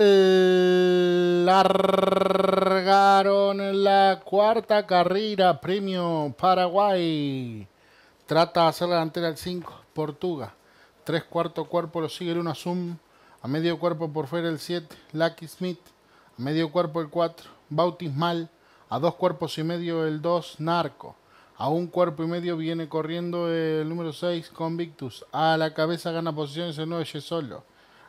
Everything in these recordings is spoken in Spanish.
largaron la cuarta carrera, premio Paraguay. Trata de hacer la delantera El 5, Portuga. Tres cuarto cuerpo lo sigue el 1 Zoom. A medio cuerpo por fuera el 7, Lucky Smith. A medio cuerpo el 4, Bautismal. A dos cuerpos y medio el 2, Narco. A un cuerpo y medio viene corriendo el número 6, Convictus. A la cabeza gana posiciones el 9, solo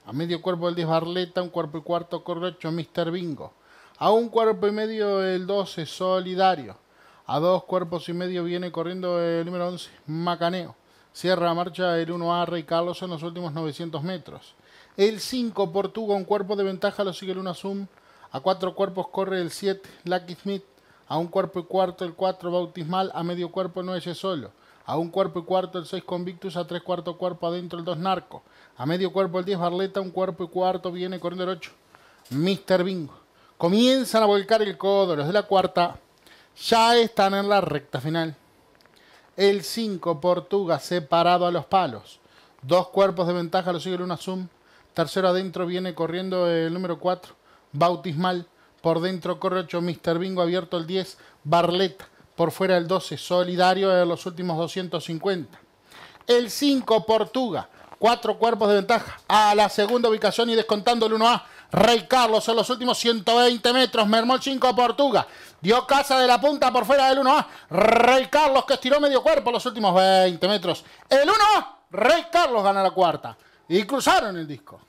a medio cuerpo el 10 Barleta, un cuerpo y cuarto Corre 8 Mr. Bingo. A un cuerpo y medio el 12 Solidario. A dos cuerpos y medio viene corriendo el número 11 Macaneo. Cierra marcha el 1A Rey Carlos en los últimos 900 metros. El 5 Portuga, un cuerpo de ventaja, lo sigue el 1 Zoom. A cuatro cuerpos corre el 7 Lucky Smith. A un cuerpo y cuarto el 4 Bautismal. A medio cuerpo no es solo a un cuerpo y cuarto el 6 convictus, a tres cuarto cuerpo adentro el 2 narco, a medio cuerpo el 10 barleta, un cuerpo y cuarto viene corriendo el 8, Mr. Bingo. Comienzan a volcar el codo, los de la cuarta ya están en la recta final. El 5 Portuga separado a los palos, dos cuerpos de ventaja lo sigue el 1 Zoom, tercero adentro viene corriendo el número 4, Bautismal, por dentro corre 8, Mr. Bingo abierto el 10, Barleta por fuera el 12, solidario de los últimos 250. El 5, Portuga, cuatro cuerpos de ventaja a la segunda ubicación y descontando el 1A. Rey Carlos en los últimos 120 metros. Mermol el 5 Portuga. Dio casa de la punta por fuera del 1A. Rey Carlos que estiró medio cuerpo los últimos 20 metros. El 1A. Rey Carlos gana la cuarta. Y cruzaron el disco.